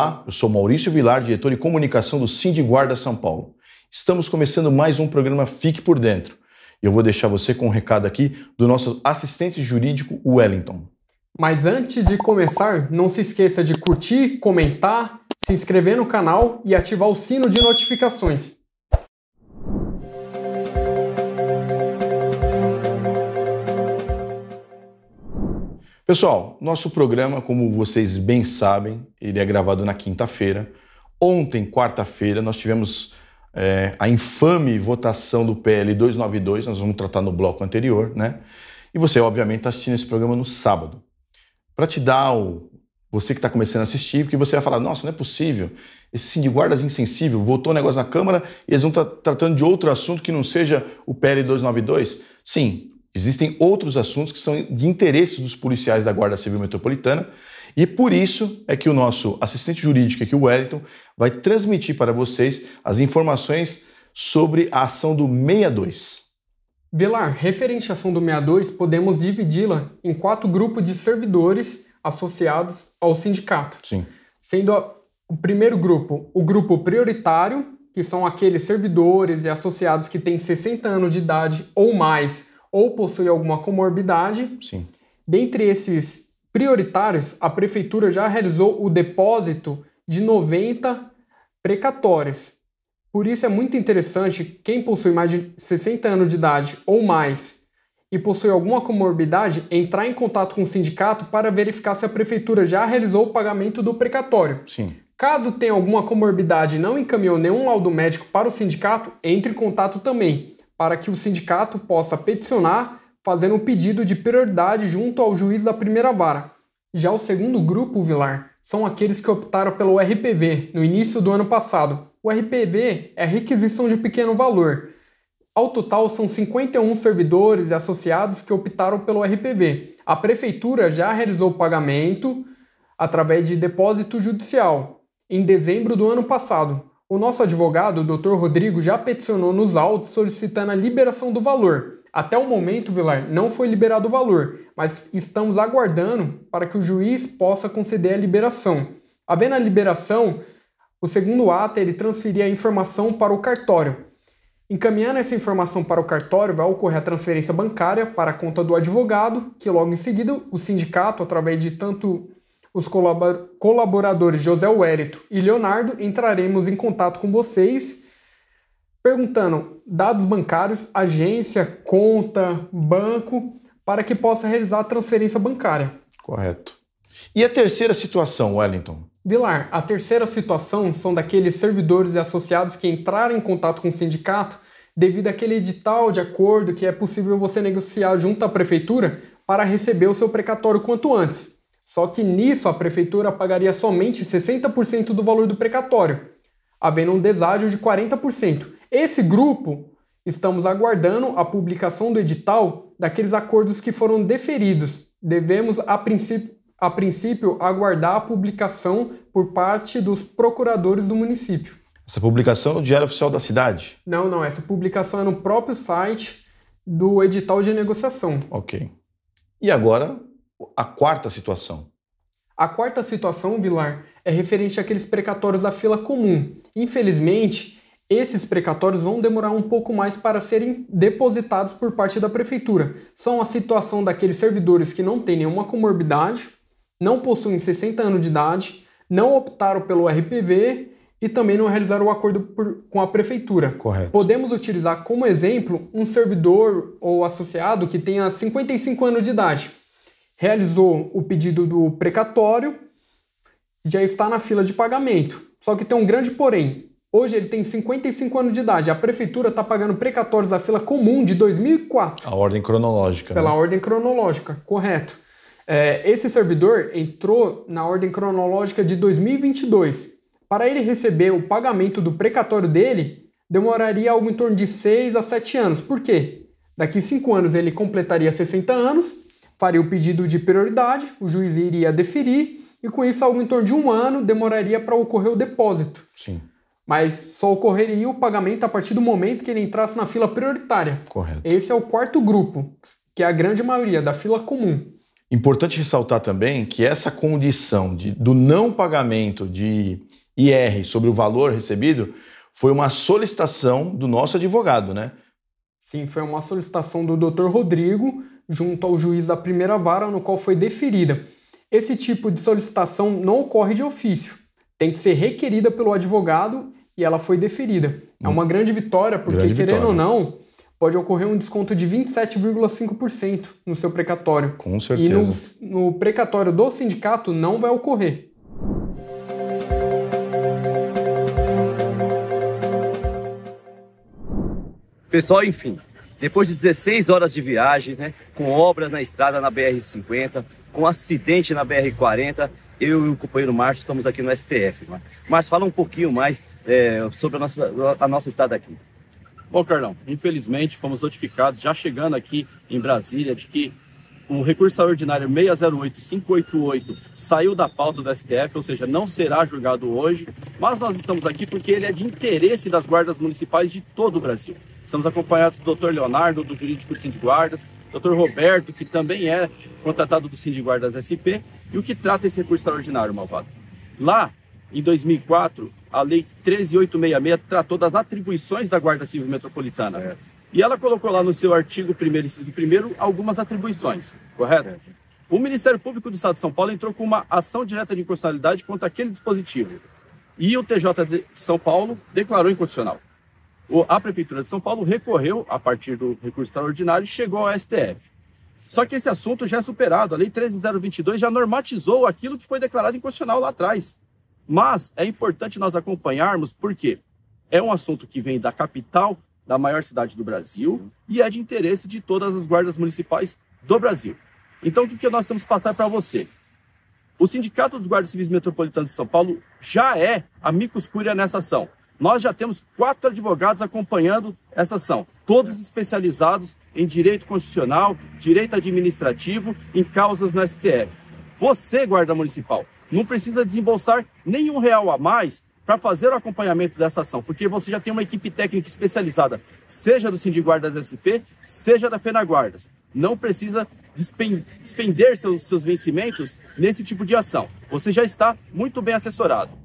Olá, eu sou Maurício Vilar, diretor de comunicação do Cindy Guarda São Paulo. Estamos começando mais um programa Fique por Dentro. Eu vou deixar você com um recado aqui do nosso assistente jurídico Wellington. Mas antes de começar, não se esqueça de curtir, comentar, se inscrever no canal e ativar o sino de notificações. Pessoal, nosso programa, como vocês bem sabem, ele é gravado na quinta-feira. Ontem, quarta-feira, nós tivemos é, a infame votação do PL 292, nós vamos tratar no bloco anterior, né? E você, obviamente, está assistindo esse programa no sábado. Para te dar o. Você que está começando a assistir, porque você vai falar: nossa, não é possível. Esse guardas insensível votou um negócio na Câmara e eles vão estar tá tratando de outro assunto que não seja o PL 292. Sim, Existem outros assuntos que são de interesse dos policiais da Guarda Civil Metropolitana e por isso é que o nosso assistente jurídico aqui, o Wellington, vai transmitir para vocês as informações sobre a ação do 62. Velar, referente à ação do 62, podemos dividi-la em quatro grupos de servidores associados ao sindicato. Sim. Sendo o primeiro grupo o grupo prioritário, que são aqueles servidores e associados que têm 60 anos de idade ou mais ou possui alguma comorbidade. Sim. Dentre esses prioritários, a prefeitura já realizou o depósito de 90 precatórios. Por isso é muito interessante quem possui mais de 60 anos de idade ou mais e possui alguma comorbidade entrar em contato com o sindicato para verificar se a prefeitura já realizou o pagamento do precatório. Sim. Caso tenha alguma comorbidade e não encaminhou nenhum laudo médico para o sindicato, entre em contato também para que o sindicato possa peticionar, fazendo um pedido de prioridade junto ao juiz da primeira vara. Já o segundo grupo, Vilar, são aqueles que optaram pelo RPV no início do ano passado. O RPV é requisição de pequeno valor. Ao total, são 51 servidores e associados que optaram pelo RPV. A prefeitura já realizou o pagamento através de depósito judicial em dezembro do ano passado, o nosso advogado, o Dr. Rodrigo, já peticionou nos autos solicitando a liberação do valor. Até o momento, Vilar, não foi liberado o valor, mas estamos aguardando para que o juiz possa conceder a liberação. Havendo a liberação, o segundo ato ele transferir a informação para o cartório. Encaminhando essa informação para o cartório, vai ocorrer a transferência bancária para a conta do advogado, que logo em seguida o sindicato, através de tanto os colaboradores José Wérito e Leonardo entraremos em contato com vocês perguntando dados bancários, agência, conta, banco, para que possa realizar a transferência bancária. Correto. E a terceira situação, Wellington? Vilar, a terceira situação são daqueles servidores e associados que entraram em contato com o sindicato devido àquele edital de acordo que é possível você negociar junto à prefeitura para receber o seu precatório quanto antes. Só que nisso a prefeitura pagaria somente 60% do valor do precatório, havendo um deságio de 40%. Esse grupo estamos aguardando a publicação do edital daqueles acordos que foram deferidos. Devemos a princípio, a princípio aguardar a publicação por parte dos procuradores do município. Essa publicação é no Diário Oficial da Cidade? Não, não. Essa publicação é no próprio site do edital de negociação. Ok. E agora a quarta situação? A quarta situação, Vilar, é referente àqueles precatórios da fila comum. Infelizmente, esses precatórios vão demorar um pouco mais para serem depositados por parte da prefeitura. São a situação daqueles servidores que não têm nenhuma comorbidade, não possuem 60 anos de idade, não optaram pelo RPV e também não realizaram o acordo por, com a prefeitura. Correto. Podemos utilizar como exemplo um servidor ou associado que tenha 55 anos de idade realizou o pedido do precatório, já está na fila de pagamento. Só que tem um grande porém. Hoje ele tem 55 anos de idade. A prefeitura está pagando precatórios da fila comum de 2004. A ordem cronológica. Pela né? ordem cronológica, correto. É, esse servidor entrou na ordem cronológica de 2022. Para ele receber o pagamento do precatório dele, demoraria algo em torno de 6 a 7 anos. Por quê? Daqui 5 anos ele completaria 60 anos faria o pedido de prioridade, o juiz iria deferir, e com isso, algo em torno de um ano demoraria para ocorrer o depósito. Sim. Mas só ocorreria o pagamento a partir do momento que ele entrasse na fila prioritária. Correto. Esse é o quarto grupo, que é a grande maioria da fila comum. Importante ressaltar também que essa condição de, do não pagamento de IR sobre o valor recebido foi uma solicitação do nosso advogado, né? Sim, foi uma solicitação do Dr. Rodrigo, junto ao juiz da primeira vara no qual foi deferida. Esse tipo de solicitação não ocorre de ofício, tem que ser requerida pelo advogado e ela foi deferida. É uma grande vitória, porque grande querendo vitória. ou não, pode ocorrer um desconto de 27,5% no seu precatório. Com certeza. E no, no precatório do sindicato não vai ocorrer. Pessoal, enfim, depois de 16 horas de viagem, né, com obras na estrada na BR-50, com acidente na BR-40, eu e o companheiro Márcio estamos aqui no STF. Márcio, né. Mas fala um pouquinho mais é, sobre a nossa, a nossa estrada aqui. Bom, Carlão, infelizmente fomos notificados, já chegando aqui em Brasília, de que o recurso extraordinário 608588 saiu da pauta do STF, ou seja, não será julgado hoje, mas nós estamos aqui porque ele é de interesse das guardas municipais de todo o Brasil. Estamos acompanhados do doutor Leonardo, do jurídico do Guardas, doutor Roberto, que também é contratado do Guardas SP. E o que trata esse recurso extraordinário, Malvado? Lá, em 2004, a Lei 13866 tratou das atribuições da Guarda Civil Metropolitana. Certo. E ela colocou lá no seu artigo 1 inciso 1 algumas atribuições, correto? O Ministério Público do Estado de São Paulo entrou com uma ação direta de inconstitucionalidade contra aquele dispositivo. E o TJ de São Paulo declarou inconstitucional a Prefeitura de São Paulo recorreu a partir do recurso extraordinário e chegou ao STF. Só que esse assunto já é superado. A Lei 13.022 já normatizou aquilo que foi declarado inconstitucional lá atrás. Mas é importante nós acompanharmos porque é um assunto que vem da capital, da maior cidade do Brasil, e é de interesse de todas as guardas municipais do Brasil. Então, o que, nós temos que passar para você? O Sindicato dos Guardas Civis Metropolitanos de São Paulo já é a amicus curiae nessa ação. Nós já temos quatro advogados acompanhando essa ação, todos especializados em direito constitucional, direito administrativo, em causas no STF. Você, guarda municipal, não precisa desembolsar nenhum real a mais para fazer o acompanhamento dessa ação, porque você já tem uma equipe técnica especializada, seja do Sindicato Guardas SP, seja da Fenaguardas. Não precisa despender seus, seus vencimentos nesse tipo de ação. Você já está muito bem assessorado.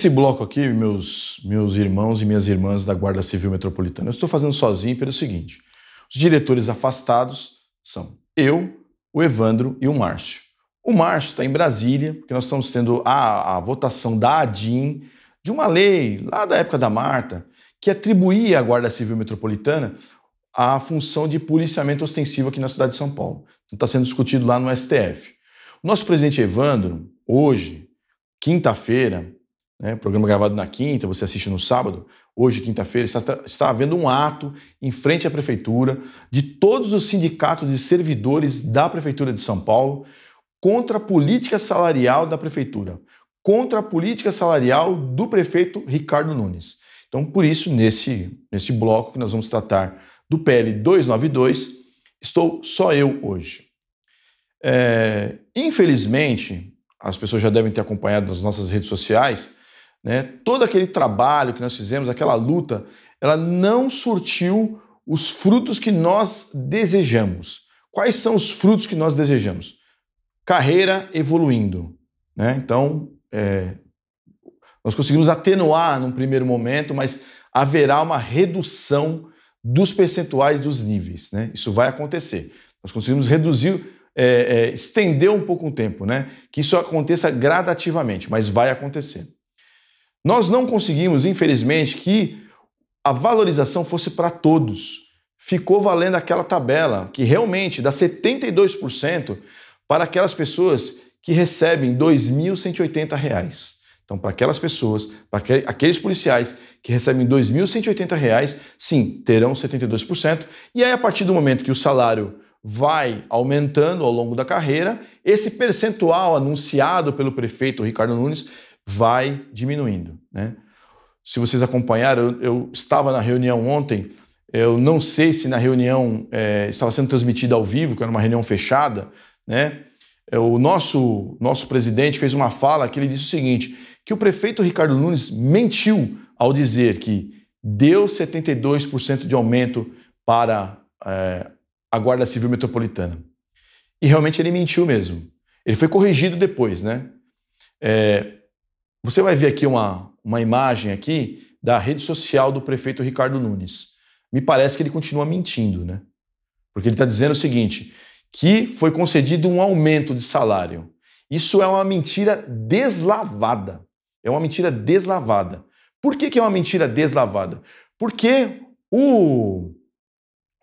esse bloco aqui, meus, meus irmãos e minhas irmãs da Guarda Civil Metropolitana, eu estou fazendo sozinho pelo seguinte: os diretores afastados são eu, o Evandro e o Márcio. O Márcio está em Brasília, porque nós estamos tendo a, a votação da ADIM de uma lei lá da época da Marta que atribuía à Guarda Civil Metropolitana a função de policiamento ostensivo aqui na cidade de São Paulo. Então está sendo discutido lá no STF. O nosso presidente Evandro, hoje, quinta-feira, né? programa gravado na quinta, você assiste no sábado, hoje, quinta-feira, está, está havendo um ato em frente à prefeitura de todos os sindicatos de servidores da Prefeitura de São Paulo contra a política salarial da prefeitura, contra a política salarial do prefeito Ricardo Nunes. Então, por isso, nesse, nesse bloco que nós vamos tratar do PL 292, estou só eu hoje. É, infelizmente, as pessoas já devem ter acompanhado nas nossas redes sociais né? Todo aquele trabalho que nós fizemos, aquela luta, ela não surtiu os frutos que nós desejamos. Quais são os frutos que nós desejamos? Carreira evoluindo. Né? Então, é, nós conseguimos atenuar num primeiro momento, mas haverá uma redução dos percentuais dos níveis. Né? Isso vai acontecer. Nós conseguimos reduzir, é, é, estender um pouco o tempo, né? que isso aconteça gradativamente, mas vai acontecer. Nós não conseguimos, infelizmente, que a valorização fosse para todos. Ficou valendo aquela tabela que realmente dá 72% para aquelas pessoas que recebem R$ 2.180. Então, para aquelas pessoas, para aqueles policiais que recebem R$ 2.180, sim, terão 72%. E aí, a partir do momento que o salário vai aumentando ao longo da carreira, esse percentual anunciado pelo prefeito Ricardo Nunes vai diminuindo. Né? Se vocês acompanharam, eu, eu, estava na reunião ontem, eu não sei se na reunião é, estava sendo transmitida ao vivo, que era uma reunião fechada, né? É, o nosso, nosso presidente fez uma fala que ele disse o seguinte: que o prefeito Ricardo Nunes mentiu ao dizer que deu 72% de aumento para é, a Guarda Civil Metropolitana. E realmente ele mentiu mesmo. Ele foi corrigido depois, né? É, você vai ver aqui uma, uma imagem aqui da rede social do prefeito Ricardo Nunes. Me parece que ele continua mentindo, né? Porque ele está dizendo o seguinte: que foi concedido um aumento de salário. Isso é uma mentira deslavada. É uma mentira deslavada. Por que, que é uma mentira deslavada? Porque o,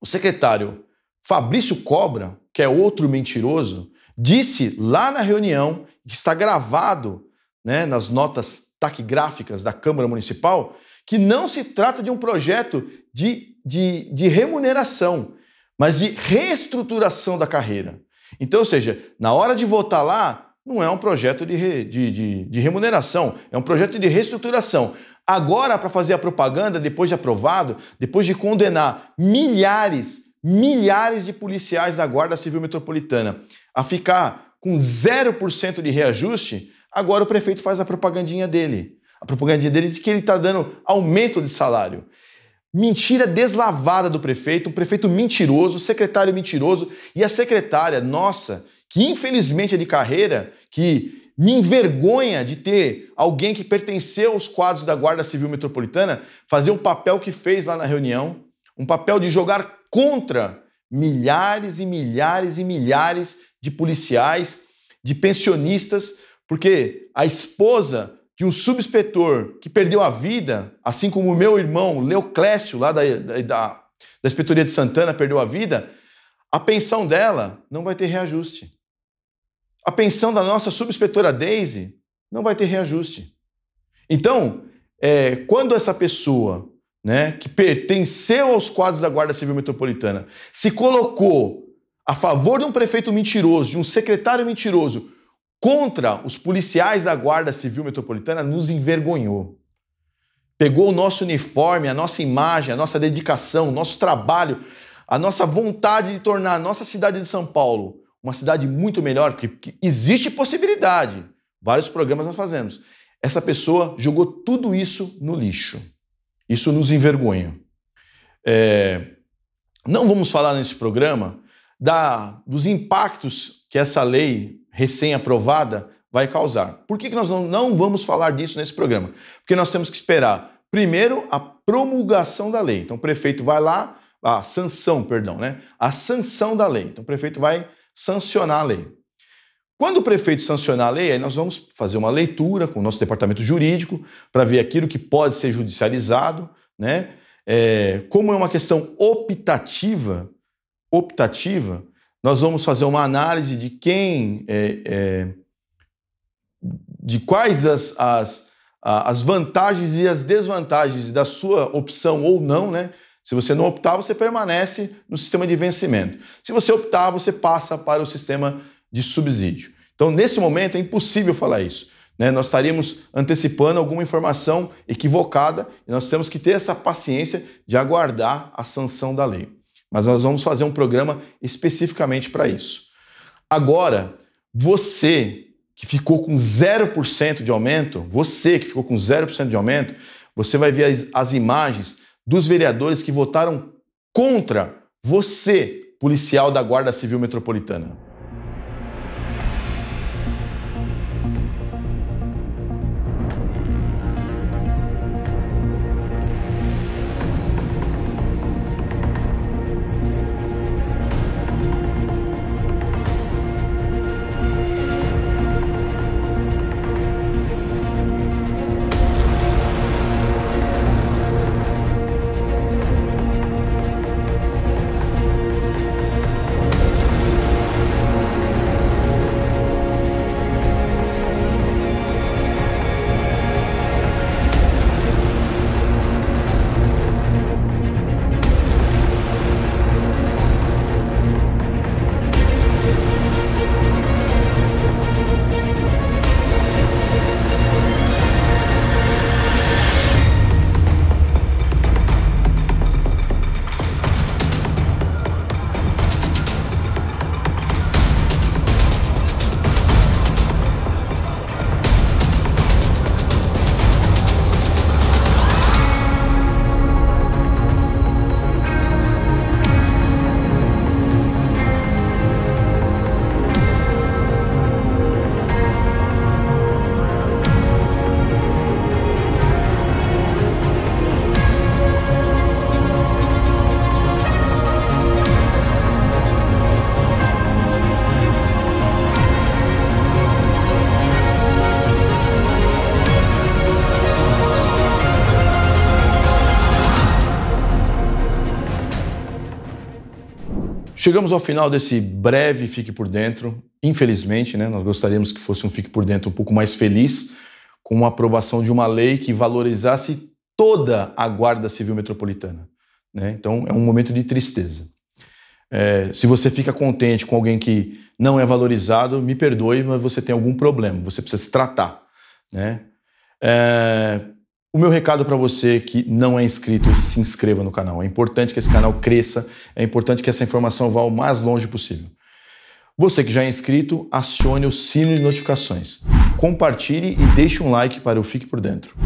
o secretário Fabrício Cobra, que é outro mentiroso, disse lá na reunião, que está gravado né, nas notas taquigráficas da Câmara Municipal, que não se trata de um projeto de, de, de remuneração, mas de reestruturação da carreira. Então, ou seja, na hora de votar lá, não é um projeto de, re, de, de, de remuneração, é um projeto de reestruturação. Agora, para fazer a propaganda, depois de aprovado, depois de condenar milhares, milhares de policiais da Guarda Civil Metropolitana a ficar com 0% de reajuste, Agora o prefeito faz a propagandinha dele. A propagandinha dele de que ele está dando aumento de salário. Mentira deslavada do prefeito, um prefeito mentiroso, secretário mentiroso e a secretária, nossa, que infelizmente é de carreira, que me envergonha de ter alguém que pertenceu aos quadros da Guarda Civil Metropolitana fazer um papel que fez lá na reunião, um papel de jogar contra milhares e milhares e milhares de policiais, de pensionistas, porque a esposa de um subinspetor que perdeu a vida, assim como o meu irmão Leoclésio, lá da, da, da inspetoria de Santana, perdeu a vida, a pensão dela não vai ter reajuste. A pensão da nossa subinspetora Daisy não vai ter reajuste. Então, é, quando essa pessoa né, que pertenceu aos quadros da Guarda Civil Metropolitana se colocou a favor de um prefeito mentiroso, de um secretário mentiroso, contra os policiais da Guarda Civil Metropolitana nos envergonhou. Pegou o nosso uniforme, a nossa imagem, a nossa dedicação, o nosso trabalho, a nossa vontade de tornar a nossa cidade de São Paulo uma cidade muito melhor, porque existe possibilidade. Vários programas nós fazemos. Essa pessoa jogou tudo isso no lixo. Isso nos envergonha. É... Não vamos falar nesse programa da, dos impactos que essa lei recém-aprovada vai causar. Por que, que nós não, não vamos falar disso nesse programa? Porque nós temos que esperar, primeiro, a promulgação da lei. Então, o prefeito vai lá, a sanção, perdão, né? A sanção da lei. Então, o prefeito vai sancionar a lei. Quando o prefeito sancionar a lei, aí nós vamos fazer uma leitura com o nosso departamento jurídico para ver aquilo que pode ser judicializado, né? É, como é uma questão optativa, optativa, nós vamos fazer uma análise de quem, é, é, de quais as, as, as vantagens e as desvantagens da sua opção ou não, né? Se você não optar, você permanece no sistema de vencimento. Se você optar, você passa para o sistema de subsídio. Então, nesse momento, é impossível falar isso. Né? Nós estaríamos antecipando alguma informação equivocada e nós temos que ter essa paciência de aguardar a sanção da lei mas nós vamos fazer um programa especificamente para isso. Agora, você que ficou com 0% de aumento, você que ficou com 0% de aumento, você vai ver as, as imagens dos vereadores que votaram contra você, policial da Guarda Civil Metropolitana. Chegamos ao final desse breve Fique por Dentro. Infelizmente, né, nós gostaríamos que fosse um Fique por Dentro um pouco mais feliz, com a aprovação de uma lei que valorizasse toda a Guarda Civil Metropolitana. Né? Então, é um momento de tristeza. É, se você fica contente com alguém que não é valorizado, me perdoe, mas você tem algum problema, você precisa se tratar. Né? É, o meu recado para você é que não é inscrito, se inscreva no canal. É importante que esse canal cresça, é importante que essa informação vá o mais longe possível. Você que já é inscrito, acione o sino de notificações. Compartilhe e deixe um like para eu fique por dentro.